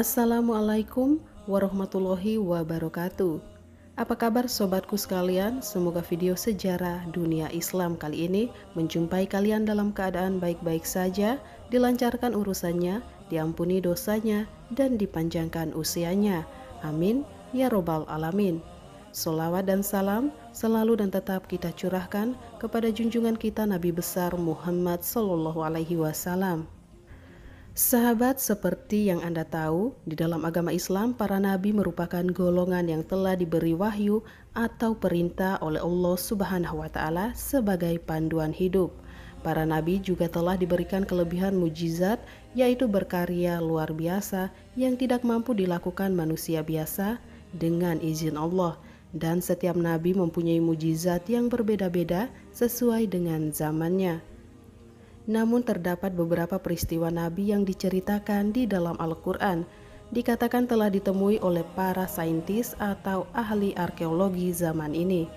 Assalamualaikum warahmatullahi wabarakatuh. Apa kabar sobatku sekalian? Semoga video sejarah dunia Islam kali ini menjumpai kalian dalam keadaan baik-baik saja, dilancarkan urusannya, diampuni dosanya, dan dipanjangkan usianya. Amin ya robbal alamin. Salawat dan salam selalu dan tetap kita curahkan kepada junjungan kita Nabi besar Muhammad Sallallahu Alaihi Wasallam. Sahabat, seperti yang Anda tahu, di dalam agama Islam, para nabi merupakan golongan yang telah diberi wahyu atau perintah oleh Allah Subhanahu wa Ta'ala sebagai panduan hidup. Para nabi juga telah diberikan kelebihan mujizat, yaitu berkarya luar biasa yang tidak mampu dilakukan manusia biasa dengan izin Allah, dan setiap nabi mempunyai mujizat yang berbeda-beda sesuai dengan zamannya. Namun terdapat beberapa peristiwa Nabi yang diceritakan di dalam Al-Quran, dikatakan telah ditemui oleh para saintis atau ahli arkeologi zaman ini.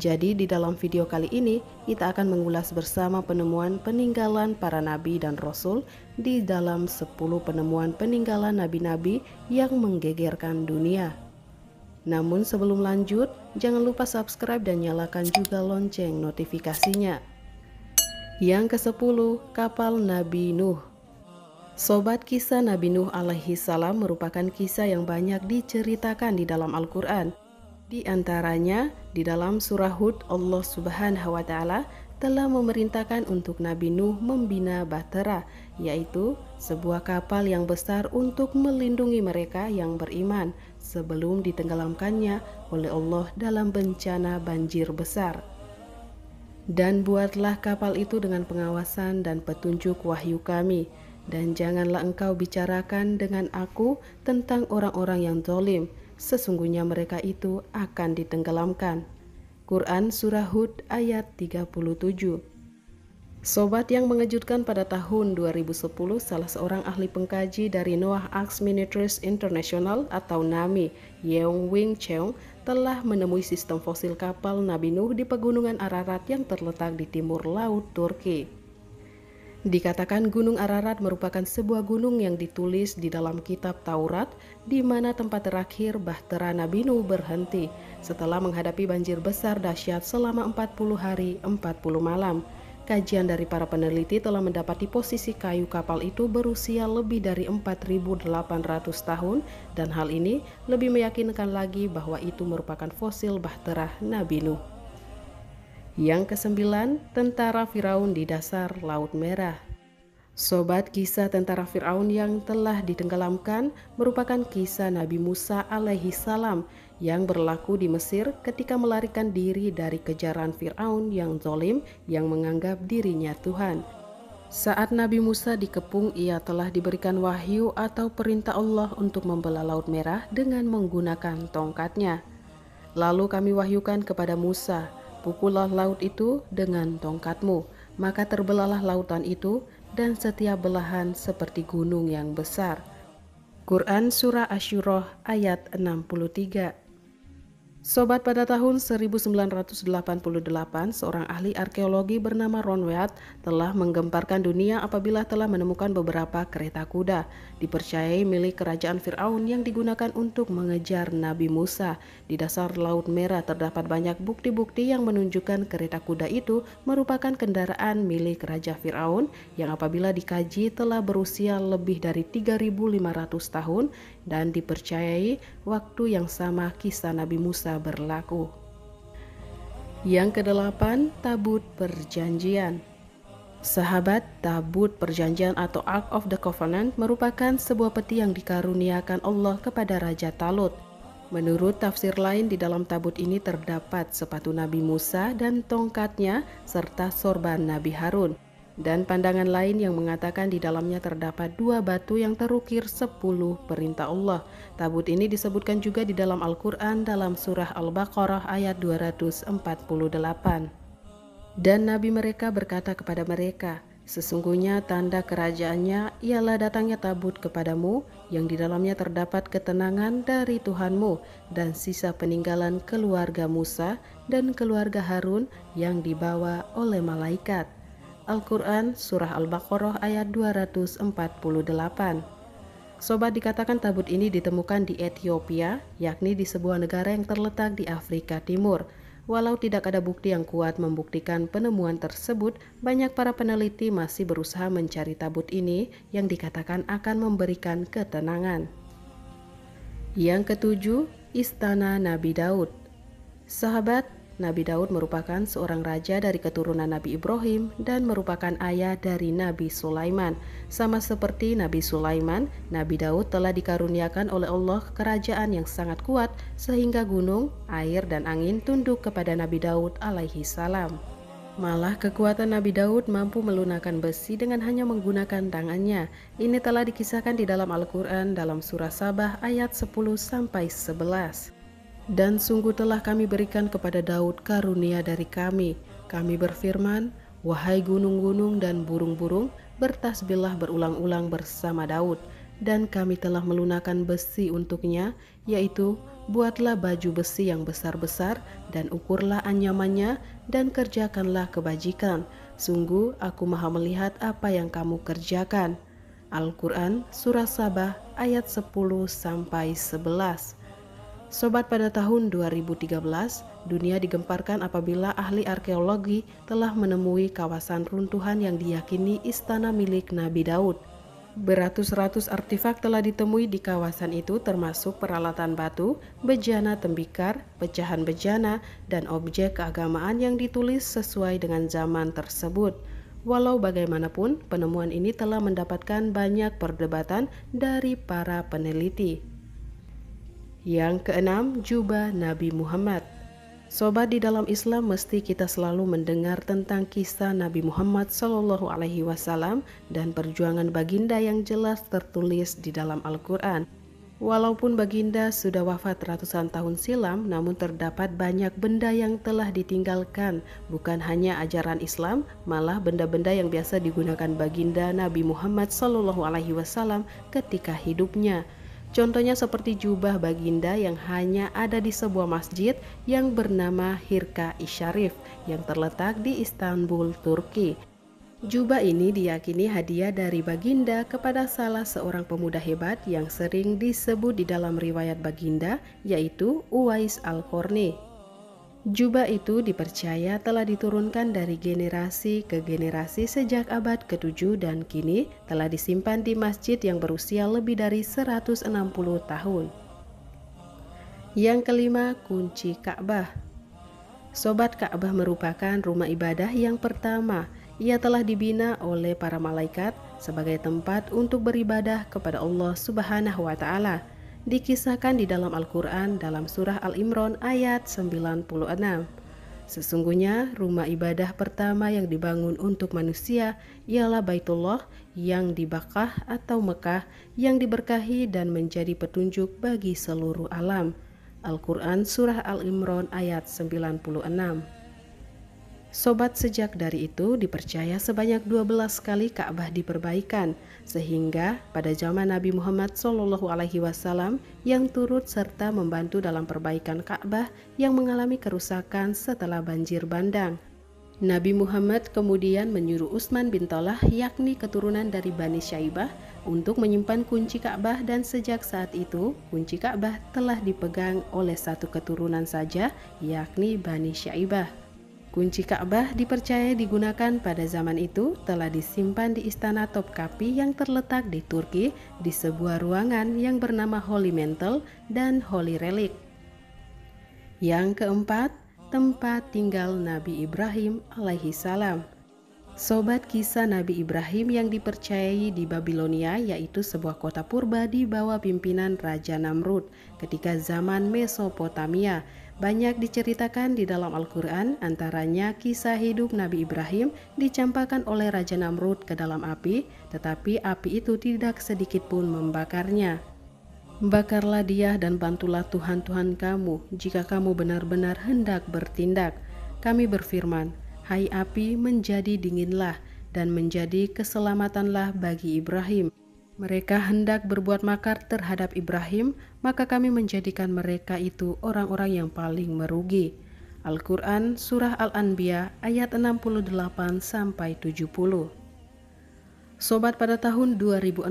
Jadi di dalam video kali ini kita akan mengulas bersama penemuan peninggalan para nabi dan rasul di dalam 10 penemuan peninggalan nabi-nabi yang menggegerkan dunia. Namun sebelum lanjut, jangan lupa subscribe dan nyalakan juga lonceng notifikasinya. Yang ke-10, kapal Nabi Nuh. Sobat kisah Nabi Nuh alaihi salam merupakan kisah yang banyak diceritakan di dalam Al-Quran. Di antaranya, di dalam surah Hud, Allah subhanahu wa ta'ala telah memerintahkan untuk Nabi Nuh membina batera, yaitu sebuah kapal yang besar untuk melindungi mereka yang beriman sebelum ditenggelamkannya oleh Allah dalam bencana banjir besar. Dan buatlah kapal itu dengan pengawasan dan petunjuk wahyu kami. Dan janganlah engkau bicarakan dengan aku tentang orang-orang yang zolim. Sesungguhnya mereka itu akan ditenggelamkan. Quran Surah Hud ayat 37 Sobat yang mengejutkan pada tahun 2010, salah seorang ahli pengkaji dari Noah Axe Miniatures International atau NAMI, Yeong Wing Cheong, telah menemui sistem fosil kapal Nabi Nuh di pegunungan Ararat yang terletak di timur laut Turki. Dikatakan Gunung Ararat merupakan sebuah gunung yang ditulis di dalam kitab Taurat, di mana tempat terakhir Bahtera Nabi Nuh berhenti setelah menghadapi banjir besar dahsyat selama 40 hari 40 malam. Kajian dari para peneliti telah mendapati posisi kayu kapal itu berusia lebih dari 4.800 tahun dan hal ini lebih meyakinkan lagi bahwa itu merupakan fosil bahtera Nabi Nuh. Yang kesembilan, tentara Firaun di dasar Laut Merah. Sobat kisah tentara Fir'aun yang telah ditenggelamkan merupakan kisah Nabi Musa alaihi salam yang berlaku di Mesir ketika melarikan diri dari kejaran Firaun yang zolim yang menganggap dirinya Tuhan. Saat Nabi Musa dikepung, ia telah diberikan wahyu atau perintah Allah untuk membelah Laut Merah dengan menggunakan tongkatnya. Lalu kami wahyukan kepada Musa, pukullah laut itu dengan tongkatmu, maka terbelahlah lautan itu dan setiap belahan seperti gunung yang besar. Quran Surah Asyurah ayat 63 Sobat pada tahun 1988, seorang ahli arkeologi bernama Ron Wyatt telah menggemparkan dunia apabila telah menemukan beberapa kereta kuda. Dipercayai milik kerajaan Fir'aun yang digunakan untuk mengejar Nabi Musa. Di dasar Laut Merah terdapat banyak bukti-bukti yang menunjukkan kereta kuda itu merupakan kendaraan milik Raja Fir'aun yang apabila dikaji telah berusia lebih dari 3.500 tahun dan dipercayai waktu yang sama kisah Nabi Musa berlaku. Yang kedelapan, tabut perjanjian. Sahabat, tabut perjanjian atau Ark of the Covenant merupakan sebuah peti yang dikaruniakan Allah kepada Raja Talut. Menurut tafsir lain, di dalam tabut ini terdapat sepatu Nabi Musa dan tongkatnya, serta sorban Nabi Harun dan pandangan lain yang mengatakan di dalamnya terdapat dua batu yang terukir sepuluh perintah Allah. Tabut ini disebutkan juga di dalam Al-Quran dalam surah Al-Baqarah ayat 248. Dan Nabi mereka berkata kepada mereka, Sesungguhnya tanda kerajaannya ialah datangnya tabut kepadamu yang di dalamnya terdapat ketenangan dari Tuhanmu dan sisa peninggalan keluarga Musa dan keluarga Harun yang dibawa oleh malaikat. Al-Quran Surah Al-Baqarah ayat 248. Sobat dikatakan tabut ini ditemukan di Ethiopia, yakni di sebuah negara yang terletak di Afrika Timur. Walau tidak ada bukti yang kuat membuktikan penemuan tersebut, banyak para peneliti masih berusaha mencari tabut ini yang dikatakan akan memberikan ketenangan. Yang ketujuh, Istana Nabi Daud. Sahabat, Nabi Daud merupakan seorang raja dari keturunan Nabi Ibrahim dan merupakan ayah dari Nabi Sulaiman. Sama seperti Nabi Sulaiman, Nabi Daud telah dikaruniakan oleh Allah kerajaan yang sangat kuat sehingga gunung, air, dan angin tunduk kepada Nabi Daud alaihi salam. Malah kekuatan Nabi Daud mampu melunakkan besi dengan hanya menggunakan tangannya. Ini telah dikisahkan di dalam Al-Quran dalam surah Sabah ayat 10-11. Dan sungguh telah kami berikan kepada Daud karunia dari kami. Kami berfirman, Wahai gunung-gunung dan burung-burung, bertasbihlah berulang-ulang bersama Daud. Dan kami telah melunakan besi untuknya, yaitu buatlah baju besi yang besar-besar dan ukurlah anyamannya dan kerjakanlah kebajikan. Sungguh aku maha melihat apa yang kamu kerjakan. Al-Quran Surah Sabah ayat 10 sampai 11. Sobat pada tahun 2013, dunia digemparkan apabila ahli arkeologi telah menemui kawasan runtuhan yang diyakini istana milik Nabi Daud. Beratus-ratus artefak telah ditemui di kawasan itu termasuk peralatan batu, bejana tembikar, pecahan bejana, dan objek keagamaan yang ditulis sesuai dengan zaman tersebut. Walau bagaimanapun, penemuan ini telah mendapatkan banyak perdebatan dari para peneliti. Yang keenam, jubah Nabi Muhammad. Sobat di dalam Islam mesti kita selalu mendengar tentang kisah Nabi Muhammad Shallallahu Alaihi Wasallam dan perjuangan baginda yang jelas tertulis di dalam Al-Quran. Walaupun baginda sudah wafat ratusan tahun silam, namun terdapat banyak benda yang telah ditinggalkan, bukan hanya ajaran Islam, malah benda-benda yang biasa digunakan baginda Nabi Muhammad Shallallahu Alaihi Wasallam ketika hidupnya. Contohnya seperti jubah baginda yang hanya ada di sebuah masjid yang bernama Hirka Isharif yang terletak di Istanbul, Turki. Jubah ini diyakini hadiah dari Baginda kepada salah seorang pemuda hebat yang sering disebut di dalam riwayat Baginda, yaitu Uwais Al-Korni. Jubah itu dipercaya telah diturunkan dari generasi ke generasi sejak abad ke-7 dan kini telah disimpan di masjid yang berusia lebih dari 160 tahun. Yang kelima, kunci Ka'bah. Sobat Ka'bah merupakan rumah ibadah yang pertama. Ia telah dibina oleh para malaikat sebagai tempat untuk beribadah kepada Allah Subhanahu wa taala dikisahkan di dalam Al-Quran dalam surah Al-Imran ayat 96. Sesungguhnya rumah ibadah pertama yang dibangun untuk manusia ialah Baitullah yang dibakah atau Mekah yang diberkahi dan menjadi petunjuk bagi seluruh alam. Al-Quran Surah Al-Imran ayat 96 Sobat sejak dari itu dipercaya sebanyak 12 kali Ka'bah diperbaikan sehingga pada zaman Nabi Muhammad Shallallahu alaihi wasallam yang turut serta membantu dalam perbaikan Ka'bah yang mengalami kerusakan setelah banjir bandang. Nabi Muhammad kemudian menyuruh Utsman bin Talah yakni keturunan dari Bani Syaibah untuk menyimpan kunci Ka'bah dan sejak saat itu kunci Ka'bah telah dipegang oleh satu keturunan saja yakni Bani Syaibah. Kunci Ka'bah dipercaya digunakan pada zaman itu telah disimpan di Istana Topkapi yang terletak di Turki di sebuah ruangan yang bernama Holy Mantle dan Holy Relic. Yang keempat, tempat tinggal Nabi Ibrahim alaihi salam. Sobat kisah Nabi Ibrahim yang dipercayai di Babilonia yaitu sebuah kota purba di bawah pimpinan Raja Namrud ketika zaman Mesopotamia banyak diceritakan di dalam Al-Quran, antaranya kisah hidup Nabi Ibrahim dicampakkan oleh Raja Namrud ke dalam api, tetapi api itu tidak sedikit pun membakarnya. Bakarlah dia dan bantulah Tuhan-Tuhan kamu jika kamu benar-benar hendak bertindak. Kami berfirman, Hai api menjadi dinginlah dan menjadi keselamatanlah bagi Ibrahim. Mereka hendak berbuat makar terhadap Ibrahim, maka kami menjadikan mereka itu orang-orang yang paling merugi. Al-Quran Surah Al-Anbiya ayat 68 70. Sobat pada tahun 2016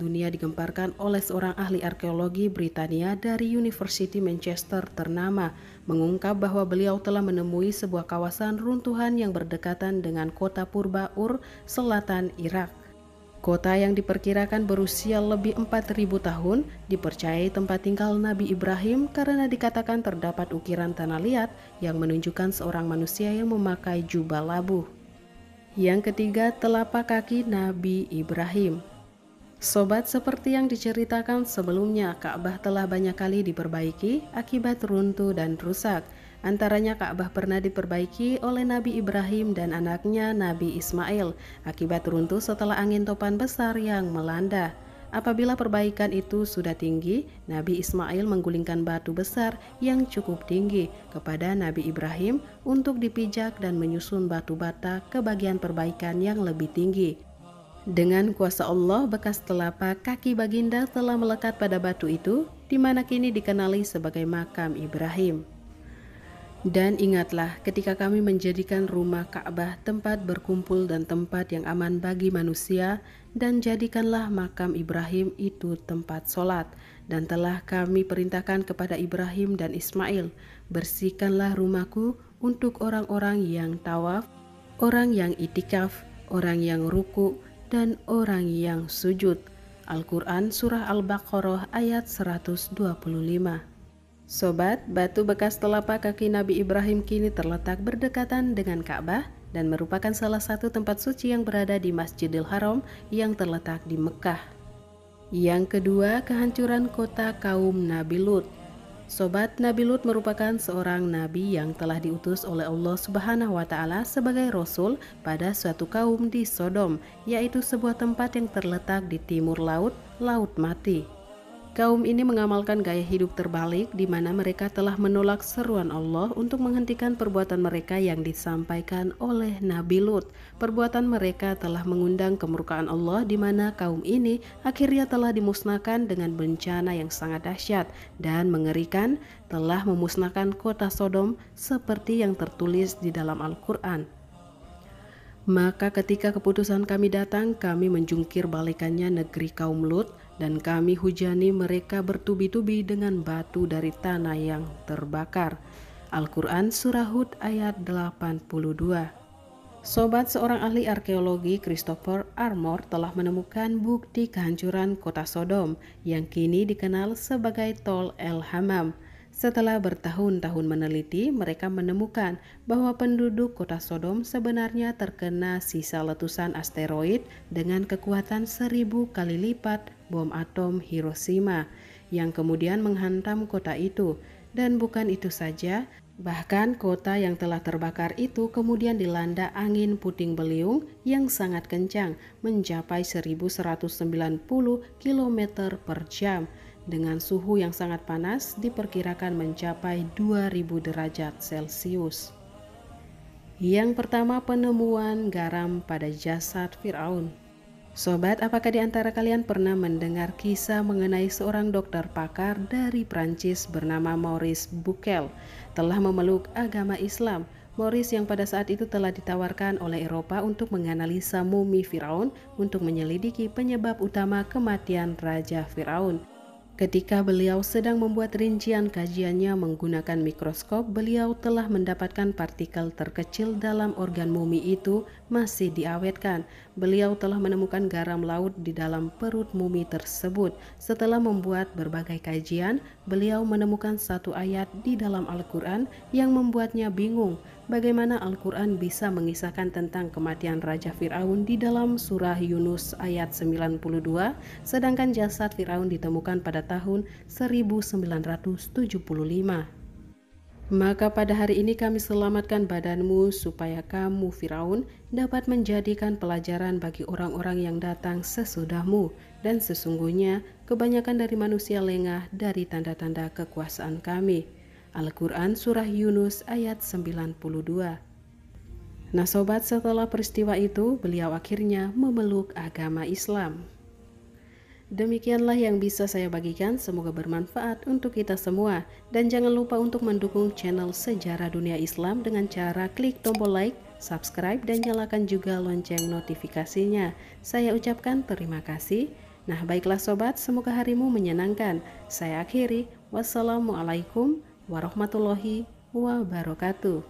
dunia digemparkan oleh seorang ahli arkeologi Britania dari University Manchester ternama mengungkap bahwa beliau telah menemui sebuah kawasan runtuhan yang berdekatan dengan kota Purba Ur, selatan Irak. Kota yang diperkirakan berusia lebih 4.000 tahun dipercayai tempat tinggal Nabi Ibrahim karena dikatakan terdapat ukiran tanah liat yang menunjukkan seorang manusia yang memakai jubah labuh. Yang ketiga, telapak kaki Nabi Ibrahim. Sobat, seperti yang diceritakan sebelumnya, Ka'bah telah banyak kali diperbaiki akibat runtuh dan rusak – Antaranya Ka'bah pernah diperbaiki oleh Nabi Ibrahim dan anaknya Nabi Ismail akibat runtuh setelah angin topan besar yang melanda. Apabila perbaikan itu sudah tinggi, Nabi Ismail menggulingkan batu besar yang cukup tinggi kepada Nabi Ibrahim untuk dipijak dan menyusun batu bata ke bagian perbaikan yang lebih tinggi. Dengan kuasa Allah, bekas telapak kaki Baginda telah melekat pada batu itu, di mana kini dikenali sebagai makam Ibrahim. Dan ingatlah ketika kami menjadikan rumah Ka'bah tempat berkumpul dan tempat yang aman bagi manusia dan jadikanlah makam Ibrahim itu tempat solat dan telah kami perintahkan kepada Ibrahim dan Ismail bersihkanlah rumahku untuk orang-orang yang tawaf, orang yang itikaf, orang yang ruku dan orang yang sujud. Al-Quran Surah Al-Baqarah ayat 125 Sobat, batu bekas telapak kaki Nabi Ibrahim kini terletak berdekatan dengan Ka'bah dan merupakan salah satu tempat suci yang berada di Masjidil Haram yang terletak di Mekah. Yang kedua, kehancuran kota kaum Nabi Lut. Sobat Nabi Lut merupakan seorang nabi yang telah diutus oleh Allah Subhanahu wa taala sebagai rasul pada suatu kaum di Sodom, yaitu sebuah tempat yang terletak di timur laut, Laut Mati. Kaum ini mengamalkan gaya hidup terbalik di mana mereka telah menolak seruan Allah untuk menghentikan perbuatan mereka yang disampaikan oleh Nabi Lut. Perbuatan mereka telah mengundang kemurkaan Allah di mana kaum ini akhirnya telah dimusnahkan dengan bencana yang sangat dahsyat dan mengerikan telah memusnahkan kota Sodom seperti yang tertulis di dalam Al-Qur'an. Maka ketika keputusan kami datang, kami menjungkir balikannya negeri kaum Lut dan kami hujani mereka bertubi-tubi dengan batu dari tanah yang terbakar. Al-Quran Surah Hud ayat 82 Sobat seorang ahli arkeologi Christopher Armor telah menemukan bukti kehancuran kota Sodom yang kini dikenal sebagai Tol El Hamam. Setelah bertahun-tahun meneliti, mereka menemukan bahwa penduduk kota Sodom sebenarnya terkena sisa letusan asteroid dengan kekuatan seribu kali lipat bom atom Hiroshima yang kemudian menghantam kota itu. Dan bukan itu saja, bahkan kota yang telah terbakar itu kemudian dilanda angin puting beliung yang sangat kencang mencapai 1190 km per jam dengan suhu yang sangat panas diperkirakan mencapai 2000 derajat Celcius. Yang pertama penemuan garam pada jasad Firaun. Sobat, apakah di antara kalian pernah mendengar kisah mengenai seorang dokter pakar dari Prancis bernama Maurice Bukel telah memeluk agama Islam? Maurice yang pada saat itu telah ditawarkan oleh Eropa untuk menganalisa mumi Firaun untuk menyelidiki penyebab utama kematian Raja Firaun. Ketika beliau sedang membuat rincian kajiannya menggunakan mikroskop, beliau telah mendapatkan partikel terkecil dalam organ mumi itu masih diawetkan. Beliau telah menemukan garam laut di dalam perut mumi tersebut. Setelah membuat berbagai kajian, beliau menemukan satu ayat di dalam Al-Quran yang membuatnya bingung bagaimana Al-Quran bisa mengisahkan tentang kematian Raja Fir'aun di dalam surah Yunus ayat 92, sedangkan jasad Fir'aun ditemukan pada tahun 1975. Maka pada hari ini kami selamatkan badanmu supaya kamu Firaun dapat menjadikan pelajaran bagi orang-orang yang datang sesudahmu dan sesungguhnya kebanyakan dari manusia lengah dari tanda-tanda kekuasaan kami. Al-Quran Surah Yunus ayat 92. Nah sobat setelah peristiwa itu beliau akhirnya memeluk agama Islam. Demikianlah yang bisa saya bagikan, semoga bermanfaat untuk kita semua. Dan jangan lupa untuk mendukung channel Sejarah Dunia Islam dengan cara klik tombol like, subscribe, dan nyalakan juga lonceng notifikasinya. Saya ucapkan terima kasih. Nah baiklah sobat, semoga harimu menyenangkan. Saya akhiri, wassalamualaikum warahmatullahi wabarakatuh.